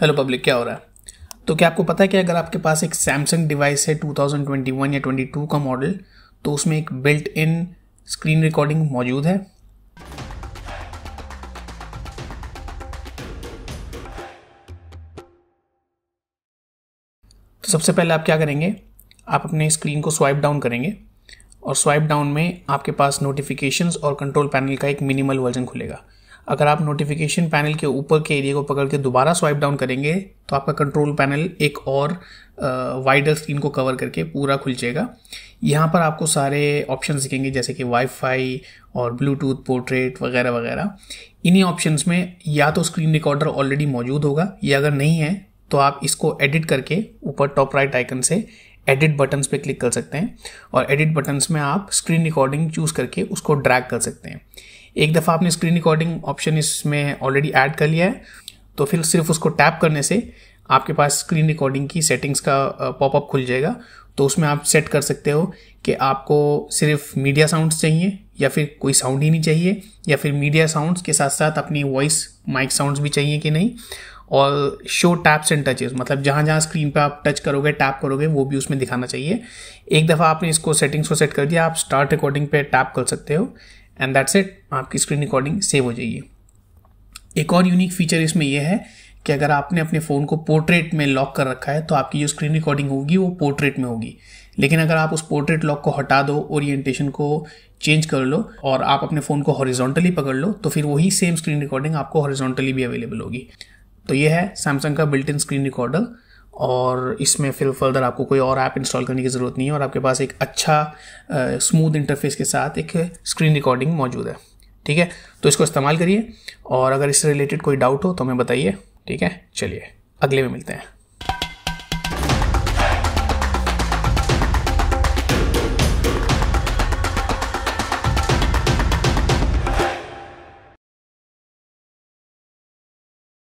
hello public क्या हो रहा है तो क्या आपको पता है कि अगर आपके पास एक सैमसंग डिवाइस है 2021 या 22 का मॉडल तो उसमें एक बिल्ट इन स्क्रीन रिकॉर्डिंग मौजूद है तो सबसे पहले आप क्या करेंगे आप अपने स्क्रीन को स्वाइप डाउन करेंगे और स्वाइप डाउन में आपके पास नोटिफिकेशंस और कंट्रोल पैनल का एक मिनिमल वर्जन खुलेगा अगर आप नोटिफिकेशन पैनल के ऊपर के एरिया को पकड़ के दोबारा स्वाइप डाउन करेंगे तो आपका कंट्रोल पैनल एक और वाइडर स्क्रीन को कवर करके पूरा खुल जाएगा यहाँ पर आपको सारे ऑप्शन दिखेंगे जैसे कि वाईफाई और ब्लूटूथ पोर्ट्रेट वगैरह वगैरह इन्हीं ऑप्शंस में या तो स्क्रीन रिकॉर्डर ऑलरेडी मौजूद होगा या अगर नहीं है तो आप इसको एडिट करके ऊपर टॉप राइट आइकन से एडिट बटन्स पे क्लिक कर सकते हैं और एडिट बटन्स में आप स्क्रीन रिकॉर्डिंग चूज़ करके उसको ड्रैग कर सकते हैं एक दफ़ा आपने स्क्रीन रिकॉर्डिंग ऑप्शन इसमें ऑलरेडी ऐड कर लिया है तो फिर सिर्फ उसको टैप करने से आपके पास स्क्रीन रिकॉर्डिंग की सेटिंग्स का पॉपअप खुल जाएगा तो उसमें आप सेट कर सकते हो कि आपको सिर्फ मीडिया साउंड्स चाहिए या फिर कोई साउंड ही नहीं चाहिए या फिर मीडिया साउंड्स के साथ साथ अपनी वॉइस माइक साउंड्स भी चाहिए कि नहीं और शो टैप्स एंड टचेज मतलब जहाँ जहाँ स्क्रीन पे आप टच करोगे टैप करोगे वो भी उसमें दिखाना चाहिए एक दफ़ा आपने इसको सेटिंग्स को सेट कर दिया आप स्टार्ट रिकॉर्डिंग पे टैप कर सकते हो एंड दैट्स इट आपकी स्क्रीन रिकॉर्डिंग सेव हो जाएगी एक और यूनिक फीचर इसमें यह है कि अगर आपने अपने फ़ोन को पोर्ट्रेट में लॉक कर रखा है तो आपकी जो स्क्रीन रिकॉर्डिंग होगी वो पोर्ट्रेट में होगी लेकिन अगर आप उस पोर्ट्रेट लॉक को हटा दो ओरिएंटेशन को चेंज कर लो और आप अपने फ़ोन को हॉरिजॉन्टली पकड़ लो तो फिर वही सेम स्क्रीन रिकॉर्डिंग आपको हॉरिजॉन्टली भी अवेलेबल होगी तो ये है सैमसंग का बिल्ट इन स्क्रीन रिकॉर्डर और इसमें फिर फर्दर आपको कोई और ऐप इंस्टॉल करने की ज़रूरत नहीं है और आपके पास एक अच्छा स्मूथ इंटरफेस के साथ एक स्क्रीन रिकॉर्डिंग मौजूद है ठीक है तो इसको इस्तेमाल करिए और अगर इससे रिलेटेड कोई डाउट हो तो हमें बताइए ठीक है चलिए अगले में मिलते हैं